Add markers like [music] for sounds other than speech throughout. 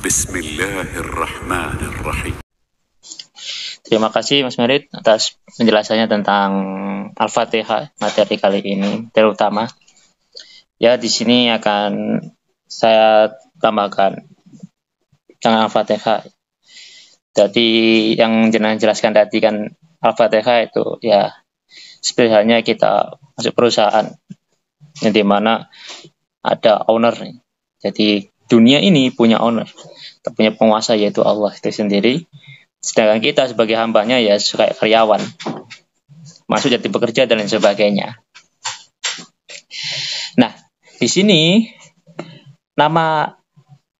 Bismillahirrahmanirrahim. Terima kasih Mas Merit atas penjelasannya tentang Al-Fatihah materi kali ini terutama. Ya, di sini akan saya tambahkan tentang Al-Fatihah. Jadi yang jenang jelaskan tadi kan Al-Fatihah itu ya seperti halnya kita masuk perusahaan yang dimana ada owner. Jadi dunia ini punya owner, punya penguasa yaitu Allah itu sendiri. Sedangkan kita sebagai hambanya ya kayak karyawan, masuk jadi pekerja dan lain sebagainya. Nah, di sini nama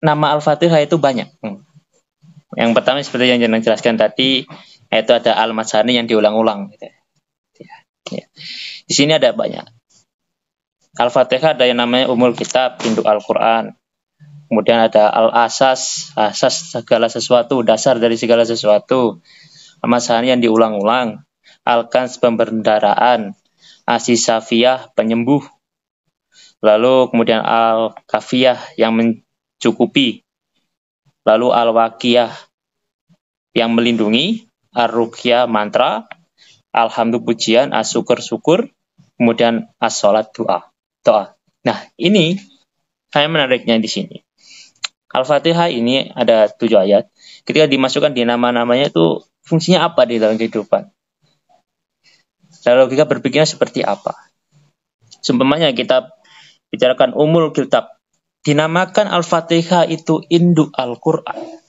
nama Al-Fatihah itu banyak. Hmm. Yang pertama seperti yang jangan jelaskan tadi, yaitu ada Al-Masani yang diulang-ulang. Gitu. Ya, ya. Di sini ada banyak. Al-Fatihah ada yang namanya Umul Kitab, Induk Al-Quran. Kemudian ada al-asas, asas segala sesuatu, dasar dari segala sesuatu. masalah yang diulang-ulang. Al-kans pembendaraan. Asisafiyah, penyembuh. Lalu kemudian al-kafiyah yang mencukupi. Lalu al-wakiyah yang melindungi. Ar-ruqyah, mantra. Alhamdulillah pujian, asyukur-syukur. Kemudian as salat doa. doa. Nah, ini saya menariknya di sini Al-Fatihah ini ada tujuh ayat. Ketika dimasukkan di nama-namanya itu fungsinya apa di dalam kehidupan? Dan logika berpikirnya seperti apa? Sebenarnya kita bicarakan umul kitab. Dinamakan Al-Fatihah itu induk Al-Quran.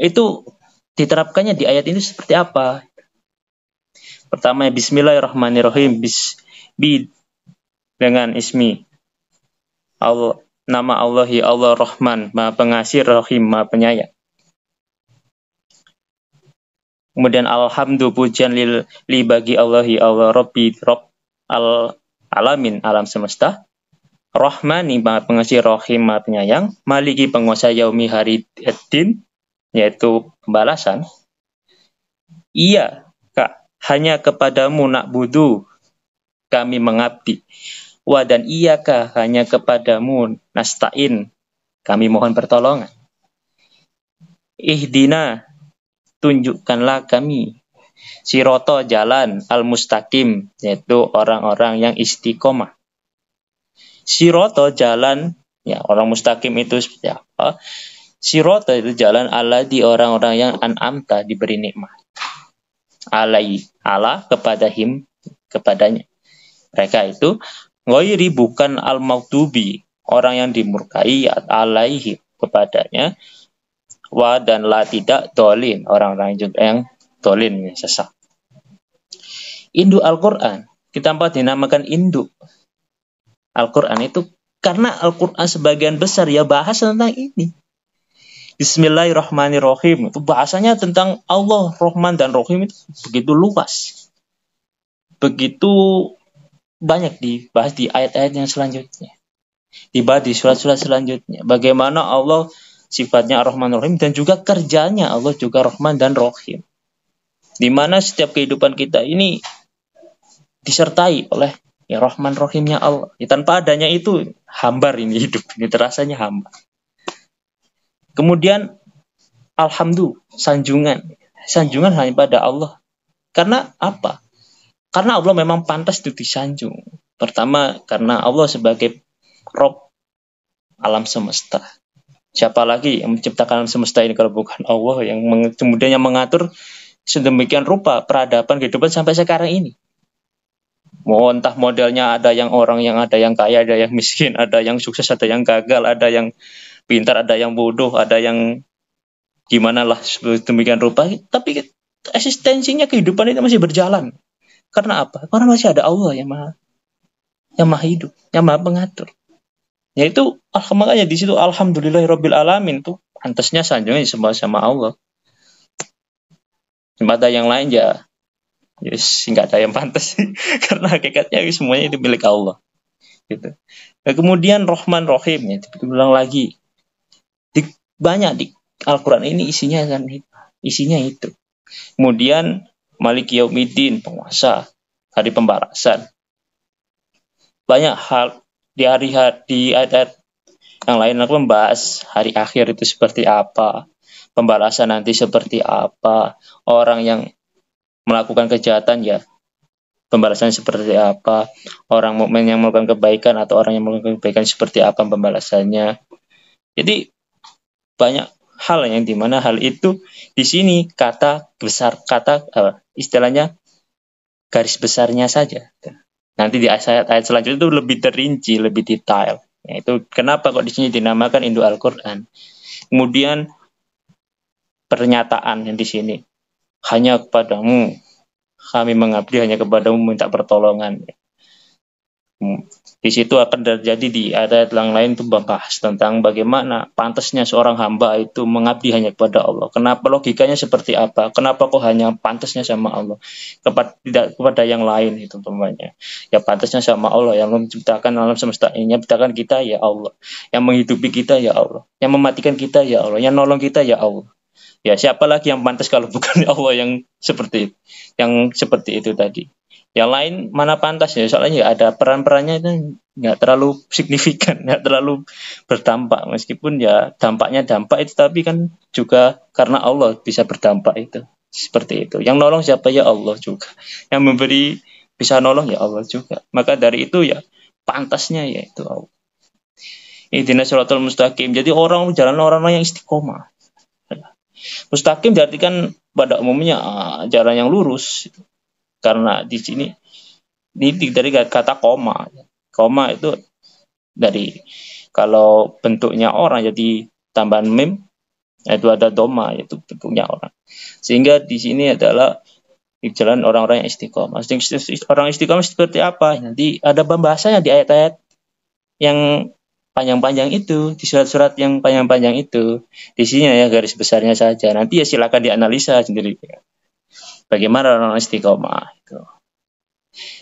Itu diterapkannya di ayat ini seperti apa? Pertama Bismillahirrahmanirrahim. Bis, bi dengan ismi Allah nama Allah ya Allah Rahman, Maha Pengasih, Rahim, Maha Penyayang. Kemudian alhamdu pujian lil, li bagi Allah ya Allah Rabbi Rabb al alamin alam semesta. Rahmani Maha Pengasih, Rahim, Maha Penyayang, Maliki penguasa yaumi hari din yaitu pembalasan. Iya, Kak, hanya kepadamu nak budu kami mengabdi wa dan iyaka hanya kepadamu nasta'in kami mohon pertolongan ihdina tunjukkanlah kami siroto jalan al mustaqim yaitu orang-orang yang istiqomah siroto jalan ya orang mustaqim itu seperti apa siroto itu jalan Allah di orang-orang yang an'amta diberi nikmat alai Allah kepada him kepadanya mereka itu Ngoiri bukan al-maghdubi, orang yang dimurkai alaihi kepadanya. Wa dan la tidak dolin, orang-orang yang dolin, yang sesat. Induk Al-Quran, kita dapat dinamakan induk. Al-Quran itu karena Al-Quran sebagian besar ya bahas tentang ini. Bismillahirrahmanirrahim. Itu bahasanya tentang Allah, Rahman, dan Rahim itu begitu luas. Begitu banyak dibahas di ayat-ayat yang selanjutnya. Dibahas di surat-surat selanjutnya. Bagaimana Allah sifatnya Ar-Rahman Rahim dan juga kerjanya Allah juga Rahman dan Rahim. Di mana setiap kehidupan kita ini disertai oleh ya Rahman Rahimnya Allah. Ya, tanpa adanya itu hambar ini hidup, ini terasanya hambar. Kemudian alhamdulillah sanjungan. Sanjungan hanya pada Allah. Karena apa? Karena Allah memang pantas untuk disanjung. Pertama, karena Allah sebagai Rob alam semesta. Siapa lagi yang menciptakan alam semesta ini kalau bukan Allah yang kemudian yang mengatur sedemikian rupa peradaban kehidupan sampai sekarang ini. Mau entah modelnya ada yang orang yang ada yang kaya, ada yang miskin, ada yang sukses, ada yang gagal, ada yang pintar, ada yang bodoh, ada yang gimana lah sedemikian rupa. Tapi eksistensinya kehidupan itu masih berjalan. Karena apa? Karena masih ada Allah yang maha yang maha hidup, yang maha pengatur. Yaitu makanya di situ alhamdulillahirabbil alamin tuh pantasnya sanjungnya disembah sama Allah. ada yang lain ya yes, ya, nggak ada yang pantas [laughs] karena hakikatnya semuanya itu milik Allah gitu. Nah, kemudian Rohman Rohim ya, bilang lagi di, banyak di Al-Quran ini isinya kan isinya itu. Kemudian Malik Yaumidin, penguasa, hari pembalasan. Banyak hal di hari di ayat yang lain aku membahas hari akhir itu seperti apa, pembalasan nanti seperti apa, orang yang melakukan kejahatan ya pembalasan seperti apa, orang mukmin yang melakukan kebaikan atau orang yang melakukan kebaikan seperti apa pembalasannya. Jadi banyak hal yang dimana hal itu di sini kata besar kata uh, istilahnya garis besarnya saja. Nanti di ayat-ayat selanjutnya itu lebih terinci, lebih detail. Nah, itu kenapa kok di sini dinamakan induk Al-Quran. Kemudian pernyataan yang di sini hanya kepadamu kami mengabdi hanya kepadamu minta pertolongan. Hmm. Di situ akan terjadi di ayat yang lain itu membahas tentang bagaimana pantasnya seorang hamba itu mengabdi hanya kepada Allah. Kenapa logikanya seperti apa? Kenapa kok hanya pantasnya sama Allah? Kepada tidak kepada yang lain itu temannya. Ya pantasnya sama Allah yang menciptakan alam semesta ini, yang menciptakan kita ya Allah. Yang menghidupi kita ya Allah. Yang mematikan kita ya Allah. Yang nolong kita ya Allah ya siapa lagi yang pantas kalau [laughs] bukan Allah yang seperti itu, yang seperti itu tadi yang lain mana pantas ya soalnya nggak ada peran-perannya itu nggak terlalu signifikan [laughs] nggak terlalu berdampak meskipun ya dampaknya dampak itu tapi kan juga karena Allah bisa berdampak itu seperti itu yang nolong siapa ya Allah juga yang memberi bisa nolong ya Allah juga maka dari itu ya pantasnya ya itu Allah Intinya suratul mustaqim. Jadi orang jalan orang-orang yang istiqomah. Mustaqim diartikan pada umumnya ah, jalan yang lurus karena di sini didik dari kata koma. Koma itu dari kalau bentuknya orang jadi tambahan mim itu ada doma itu bentuknya orang. Sehingga di sini adalah jalan orang-orang yang istiqomah. Orang istiqomah seperti apa? Nanti ada pembahasannya di ayat-ayat yang panjang-panjang itu, di surat-surat yang panjang-panjang itu. Di sini ya garis besarnya saja. Nanti ya silakan dianalisa sendiri. Bagaimana orang istiqomah itu.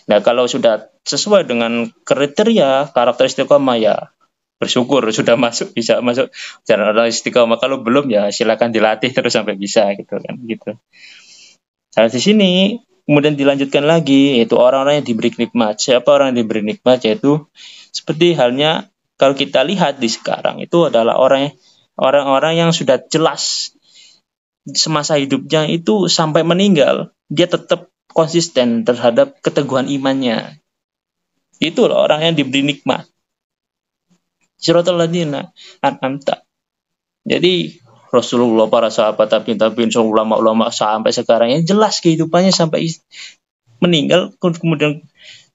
Nah, kalau sudah sesuai dengan kriteria karakter istiqomah ya bersyukur sudah [laughs] masuk bisa masuk jalan orang istiqomah. Kalau belum ya silakan dilatih terus sampai bisa gitu kan gitu. Nah, di sini kemudian dilanjutkan lagi yaitu orang-orang yang diberi nikmat. Siapa orang yang diberi nikmat yaitu seperti halnya kalau kita lihat di sekarang itu adalah orang orang-orang yang sudah jelas semasa hidupnya itu sampai meninggal dia tetap konsisten terhadap keteguhan imannya. Itu loh orang yang diberi nikmat. Siratul ladina an'amta. Jadi Rasulullah, para sahabat, tapi tapi ulama-ulama sampai sekarang yang jelas kehidupannya sampai meninggal kemudian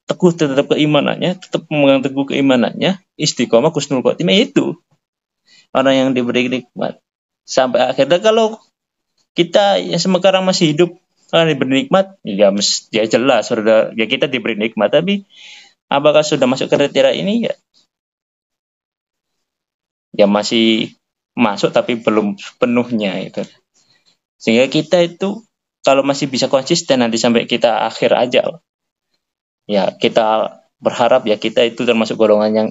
teguh terhadap keimanannya, tetap memegang teguh keimanannya, istiqomah kusnul khotimah itu orang yang diberi nikmat sampai akhirnya kalau kita yang sekarang masih hidup karena ah, diberi nikmat ya, ya jelas sudah ya kita diberi nikmat tapi apakah sudah masuk kriteria ini ya ya masih masuk tapi belum penuhnya itu sehingga kita itu kalau masih bisa konsisten nanti sampai kita akhir aja ya kita berharap ya kita itu termasuk golongan yang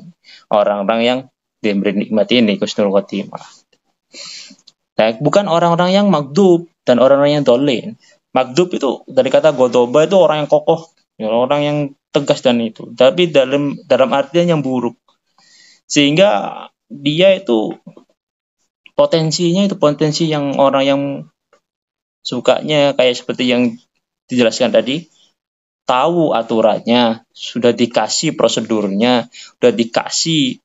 orang-orang yang diberi nikmat ini Kusnul Khotimah Tak, bukan orang-orang yang magdub dan orang-orang yang dolin. Magdub itu dari kata godoba itu orang yang kokoh, ya, orang yang tegas dan itu. Tapi dalam dalam artian yang buruk. Sehingga dia itu potensinya itu potensi yang orang yang sukanya kayak seperti yang dijelaskan tadi tahu aturannya, sudah dikasih prosedurnya, sudah dikasih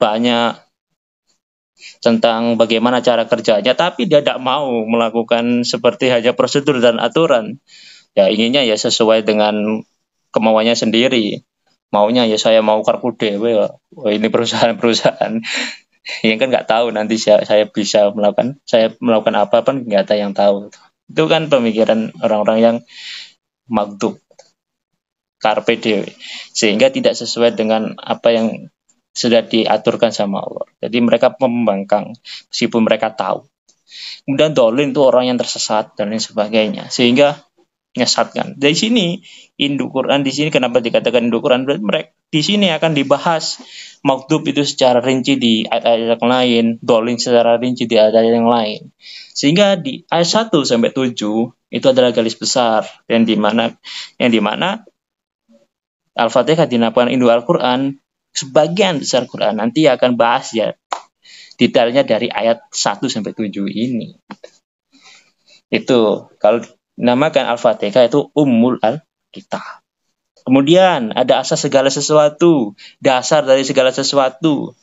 banyak tentang bagaimana cara kerjanya, tapi dia tidak mau melakukan seperti hanya prosedur dan aturan. Ya inginnya ya sesuai dengan kemauannya sendiri. Maunya ya saya mau karpu dewe, Wah, oh, ini perusahaan-perusahaan [laughs] yang kan nggak tahu nanti saya, bisa melakukan saya melakukan apa pun nggak ada yang tahu itu kan pemikiran orang-orang yang magdub karpe dewe sehingga tidak sesuai dengan apa yang sudah diaturkan sama Allah. Jadi mereka membangkang meskipun mereka tahu. Kemudian dolin itu orang yang tersesat dan lain sebagainya. Sehingga nyesatkan Dari sini induk Quran di sini kenapa dikatakan induk Quran? Berarti mereka di sini akan dibahas maktub itu secara rinci di ayat-ayat yang lain, dolin secara rinci di ayat-ayat yang lain. Sehingga di ayat 1 sampai 7 itu adalah garis besar yang di mana yang di mana Al-Fatihah dinamakan induk Al-Quran sebagian besar Quran. Nanti akan bahas ya detailnya dari ayat 1 sampai 7 ini. Itu kalau namakan Al-Fatihah itu Ummul Al-Kitab. Kemudian ada asas segala sesuatu, dasar dari segala sesuatu.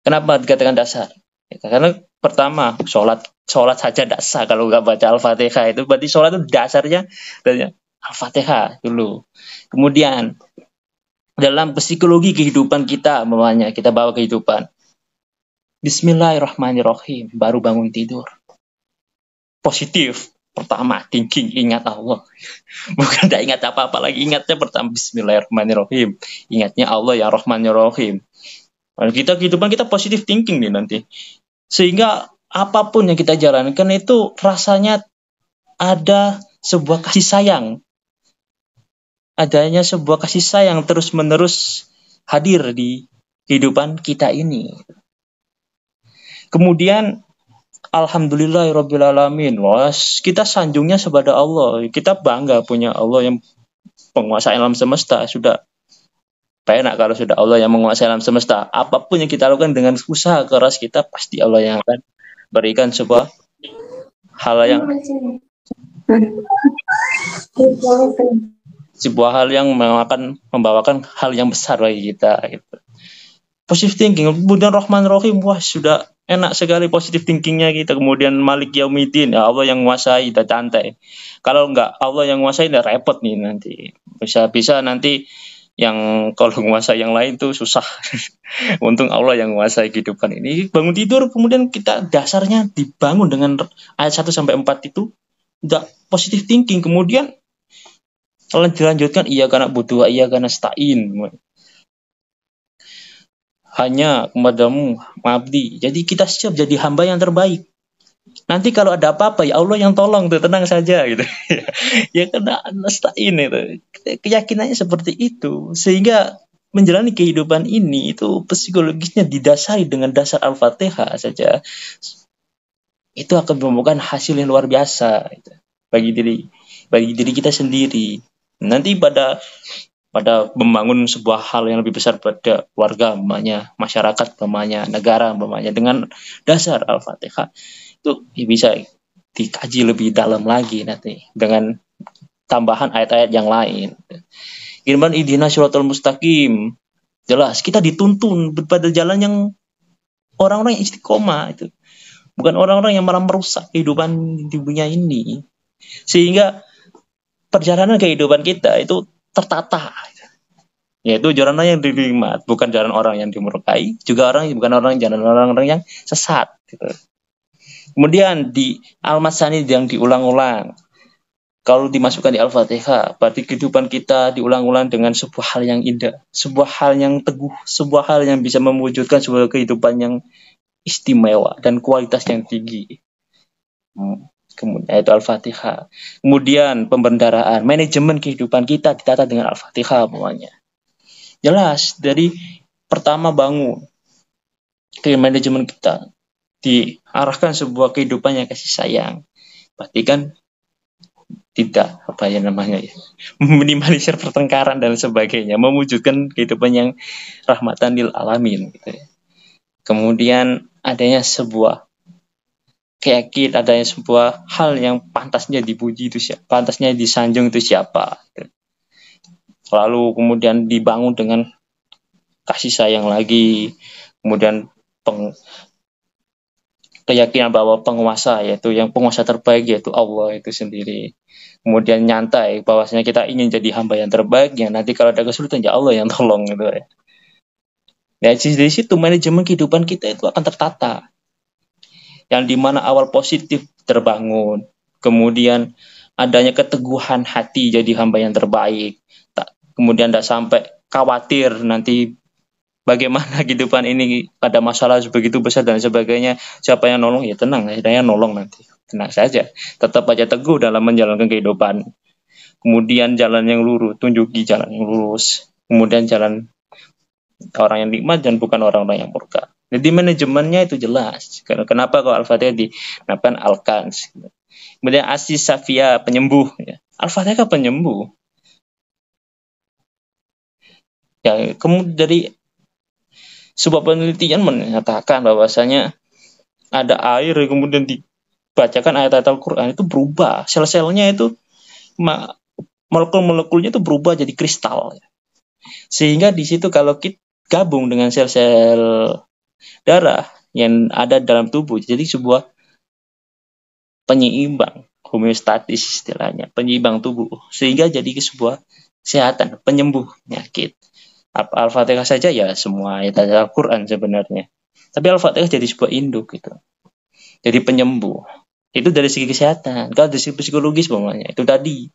Kenapa dikatakan dasar? Ya, karena pertama sholat sholat saja dasar kalau nggak baca al-fatihah itu berarti sholat itu dasarnya dari al-fatihah dulu. Kemudian dalam psikologi kehidupan kita, mamanya kita bawa kehidupan. Bismillahirrahmanirrahim, baru bangun tidur. Positif, pertama thinking ingat Allah. [laughs] Bukan tidak ingat apa-apa lagi, ingatnya pertama Bismillahirrahmanirrahim. Ingatnya Allah ya Rahmanirrahim. Kita kehidupan kita positif thinking nih nanti. Sehingga apapun yang kita jalankan itu rasanya ada sebuah kasih sayang adanya sebuah kasih sayang terus-menerus hadir di kehidupan kita ini. Kemudian Alhamdulillahirabbil alamin. kita sanjungnya kepada Allah. Kita bangga punya Allah yang penguasa alam semesta. Sudah enak kalau sudah Allah yang menguasai alam semesta. Apapun yang kita lakukan dengan usaha keras kita pasti Allah yang akan berikan sebuah hal yang sebuah hal yang akan membawakan hal yang besar bagi kita gitu. Positive thinking, kemudian Rahman Rahim, wah sudah enak sekali positive thinkingnya kita. Gitu. Kemudian Malik Yaumidin, ya Allah yang menguasai, kita cantai Kalau enggak Allah yang menguasai, udah repot nih nanti. Bisa-bisa nanti yang [laughs] kalau menguasai yang lain tuh susah. [laughs] Untung Allah yang menguasai kehidupan ini. Bangun tidur, kemudian kita dasarnya dibangun dengan ayat 1 sampai 4 itu udah positive thinking. Kemudian kalau dilanjutkan iya karena butuh iya karena stain. Hanya kepadamu mabdi. Jadi kita siap jadi hamba yang terbaik. Nanti kalau ada apa-apa ya Allah yang tolong tuh tenang saja gitu. [laughs] ya karena stain itu. Keyakinannya seperti itu sehingga menjalani kehidupan ini itu psikologisnya didasari dengan dasar Al-Fatihah saja itu akan membuahkan hasil yang luar biasa gitu, bagi diri bagi diri kita sendiri nanti pada pada membangun sebuah hal yang lebih besar pada warga namanya masyarakat namanya negara namanya dengan dasar al-fatihah itu ya bisa dikaji lebih dalam lagi nanti dengan tambahan ayat-ayat yang lain. Irman idina syuratul mustaqim. Jelas kita dituntun pada jalan yang orang-orang yang istiqomah itu. Bukan orang-orang yang malah merusak kehidupan di dunia ini. Sehingga perjalanan kehidupan kita itu tertata. Yaitu jalan yang dilimat, bukan jalan orang yang dimurkai, juga orang bukan orang jalan orang-orang yang sesat. Gitu. Kemudian di Al-Masani yang diulang-ulang. Kalau dimasukkan di Al-Fatihah, berarti kehidupan kita diulang-ulang dengan sebuah hal yang indah, sebuah hal yang teguh, sebuah hal yang bisa mewujudkan sebuah kehidupan yang istimewa dan kualitas yang tinggi. Hmm kemudian eh, itu Al-Fatihah. Kemudian pembendaraan, manajemen kehidupan kita ditata dengan Al-Fatihah semuanya. Jelas, dari pertama bangun ke manajemen kita diarahkan sebuah kehidupan yang kasih sayang. pastikan tidak apa ya namanya ya [laughs] meminimalisir pertengkaran dan sebagainya mewujudkan kehidupan yang rahmatan lil alamin gitu ya. kemudian adanya sebuah keyakin adanya sebuah hal yang pantasnya dipuji itu siapa, pantasnya disanjung itu siapa. Lalu kemudian dibangun dengan kasih sayang lagi, kemudian peng, keyakinan bahwa penguasa yaitu yang penguasa terbaik yaitu Allah itu sendiri. Kemudian nyantai bahwasanya kita ingin jadi hamba yang terbaik ya nanti kalau ada kesulitan ya Allah yang tolong gitu ya. Nah, dari situ manajemen kehidupan kita itu akan tertata yang dimana awal positif terbangun, kemudian adanya keteguhan hati jadi hamba yang terbaik, tak, kemudian tidak sampai khawatir nanti bagaimana [laughs] kehidupan ini pada masalah sebegitu besar dan sebagainya, siapa yang nolong ya tenang, yang nolong nanti, tenang saja, tetap aja teguh dalam menjalankan kehidupan. Kemudian jalan yang lurus, tunjuki jalan yang lurus. Kemudian jalan orang yang nikmat dan bukan orang-orang yang murka. Jadi manajemennya itu jelas. kenapa kalau Al-Fatihah dinamakan Al-Kans? Kemudian Asis Safia penyembuh. Ya. Al-Fatihah kan penyembuh. Ya, kemudian dari sebuah penelitian menyatakan bahwasanya ada air kemudian dibacakan ayat-ayat Al-Quran itu berubah. Sel-selnya itu molekul-molekulnya itu berubah jadi kristal. Ya. Sehingga di situ kalau kita gabung dengan sel-sel darah yang ada dalam tubuh. Jadi sebuah penyeimbang homeostatis istilahnya, penyeimbang tubuh sehingga jadi sebuah kesehatan, penyembuh penyakit. Al-Fatihah saja ya semua ayat Al-Qur'an sebenarnya. Tapi Al-Fatihah jadi sebuah induk gitu. Jadi penyembuh. Itu dari segi kesehatan. Kalau dari segi psikologis namanya itu tadi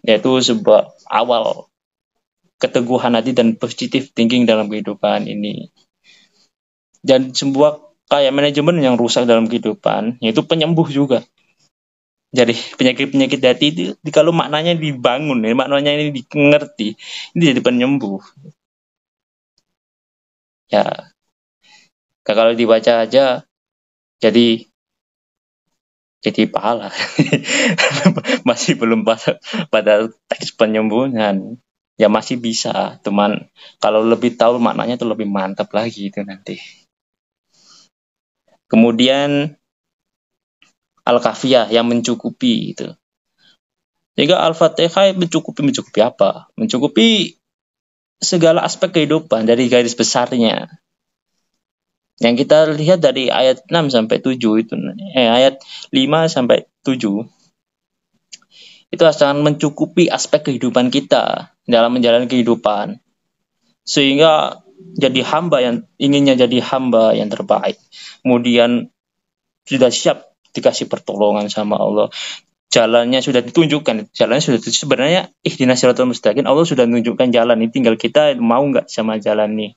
yaitu sebuah awal keteguhan hati dan positif thinking dalam kehidupan ini dan sebuah kayak manajemen yang rusak dalam kehidupan yaitu penyembuh juga jadi penyakit-penyakit hati itu kalau maknanya dibangun ya, maknanya ini dikengerti ini jadi penyembuh ya kalau dibaca aja jadi jadi pahala [laughs] masih belum pada pada teks penyembuhan ya masih bisa teman kalau lebih tahu maknanya itu lebih mantap lagi itu nanti Kemudian al-kafiyah yang mencukupi itu. Sehingga al-fatihah mencukupi mencukupi apa? Mencukupi segala aspek kehidupan dari garis besarnya. Yang kita lihat dari ayat 6 sampai 7 itu eh ayat 5 sampai 7 itu akan mencukupi aspek kehidupan kita dalam menjalani kehidupan. Sehingga jadi hamba yang inginnya jadi hamba yang terbaik. Kemudian sudah siap dikasih pertolongan sama Allah. Jalannya sudah ditunjukkan, jalannya sudah ditunjukkan. sebenarnya ih dinasiratul mustaqim Allah sudah menunjukkan jalan ini tinggal kita mau nggak sama jalan ini.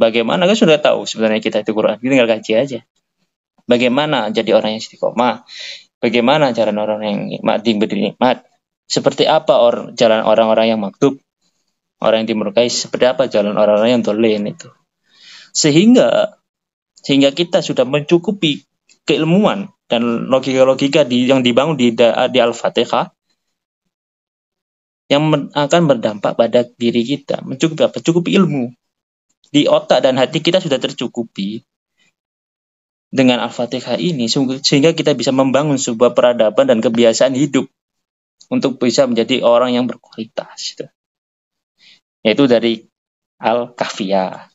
Bagaimana kan sudah tahu sebenarnya kita itu Quran, tinggal kaji aja. Bagaimana jadi orang yang istiqomah? Bagaimana cara orang yang mati berdiri nikmat? Seperti apa or, jalan orang-orang yang maktub? orang yang dimurkai seperti apa jalan orang-orang yang dolin itu sehingga sehingga kita sudah mencukupi keilmuan dan logika-logika di, yang dibangun di di Al-Fatihah yang men, akan berdampak pada diri kita mencukupi apa cukupi ilmu di otak dan hati kita sudah tercukupi dengan Al-Fatihah ini sehingga kita bisa membangun sebuah peradaban dan kebiasaan hidup untuk bisa menjadi orang yang berkualitas. Gitu yaitu dari al kafiyah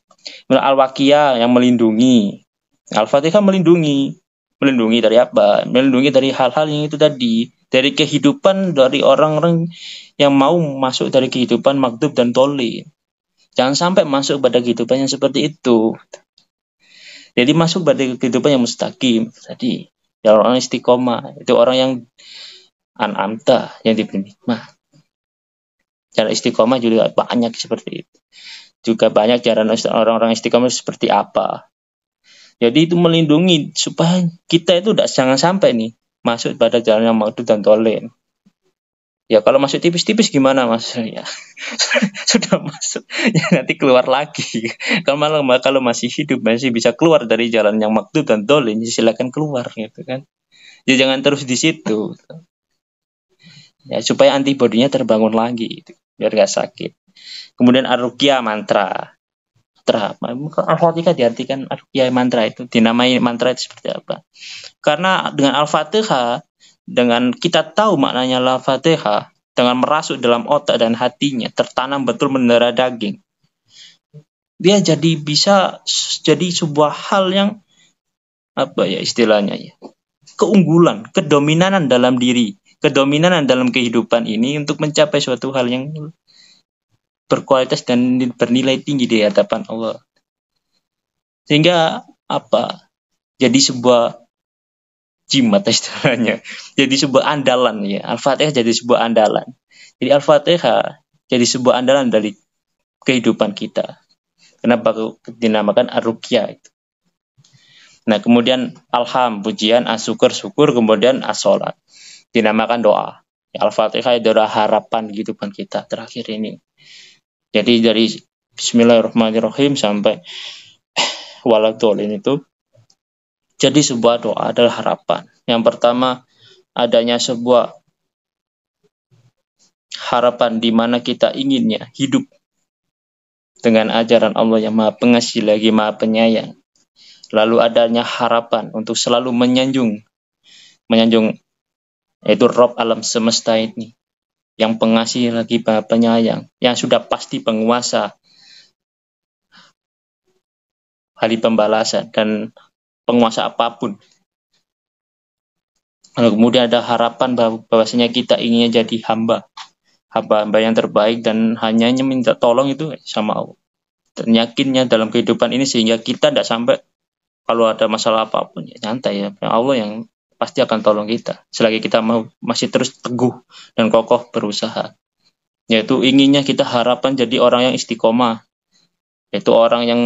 Al-Waqiyah yang melindungi. Al-Fatihah melindungi. Melindungi dari apa? Melindungi dari hal-hal yang itu tadi. Dari kehidupan dari orang-orang yang mau masuk dari kehidupan makdub dan toli. Jangan sampai masuk pada kehidupan yang seperti itu. Jadi masuk pada kehidupan yang mustaqim tadi. yang orang istiqomah, itu orang yang an'amta, yang diberi nikmat jalan istiqomah juga banyak seperti itu juga banyak jalan orang-orang istiqomah seperti apa jadi itu melindungi supaya kita itu tidak jangan sampai nih masuk pada jalan yang maudud dan tolen ya kalau masuk tipis-tipis gimana maksudnya [laughs] [laughs] sudah masuk ya nanti keluar lagi [laughs] kalau malah kalau masih hidup masih bisa keluar dari jalan yang maktub dan tolen ya silakan keluar gitu kan ya jangan terus di situ ya supaya antibodinya terbangun lagi gitu biar gak sakit. Kemudian arukia mantra. Al-Fatihah diartikan arukia mantra itu dinamai mantra itu seperti apa? Karena dengan Al-Fatihah dengan kita tahu maknanya Al-Fatihah dengan merasuk dalam otak dan hatinya tertanam betul mendarah daging. Dia jadi bisa jadi sebuah hal yang apa ya istilahnya ya keunggulan, kedominanan dalam diri kedominanan dalam kehidupan ini untuk mencapai suatu hal yang berkualitas dan bernilai tinggi di hadapan Allah. Sehingga apa? Jadi sebuah jimat istilahnya. Jadi sebuah andalan ya. Al-Fatihah jadi sebuah andalan. Jadi Al-Fatihah jadi sebuah andalan dari kehidupan kita. Kenapa dinamakan arukia itu? Nah, kemudian alham, pujian, asyukur, syukur, kemudian asolat dinamakan doa. Ya, Al-Fatihah itu adalah harapan kehidupan kita terakhir ini. Jadi dari Bismillahirrahmanirrahim sampai [coughs] ini itu jadi sebuah doa adalah harapan. Yang pertama adanya sebuah harapan di mana kita inginnya hidup dengan ajaran Allah yang Maha Pengasih lagi Maha Penyayang. Lalu adanya harapan untuk selalu menyanjung menyanjung yaitu Rob alam semesta ini yang pengasih lagi bapak penyayang yang sudah pasti penguasa hari pembalasan dan penguasa apapun lalu kemudian ada harapan bahwa bahwasanya kita ingin jadi hamba hamba-hamba yang terbaik dan hanya minta tolong itu sama Allah dan yakinnya dalam kehidupan ini sehingga kita tidak sampai kalau ada masalah apapun ya santai ya. ya Allah yang pasti akan tolong kita selagi kita mau masih terus teguh dan kokoh berusaha yaitu inginnya kita harapan jadi orang yang istiqomah yaitu orang yang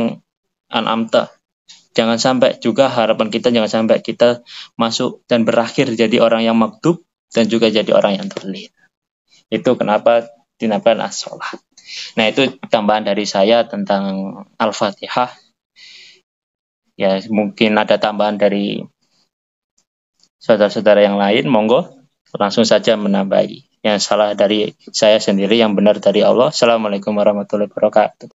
anamta jangan sampai juga harapan kita jangan sampai kita masuk dan berakhir jadi orang yang maktub dan juga jadi orang yang terlihat itu kenapa dinamakan as-sholat nah itu tambahan dari saya tentang al-fatihah ya mungkin ada tambahan dari saudara-saudara yang lain, monggo langsung saja menambahi. Yang salah dari saya sendiri, yang benar dari Allah. Assalamualaikum warahmatullahi wabarakatuh.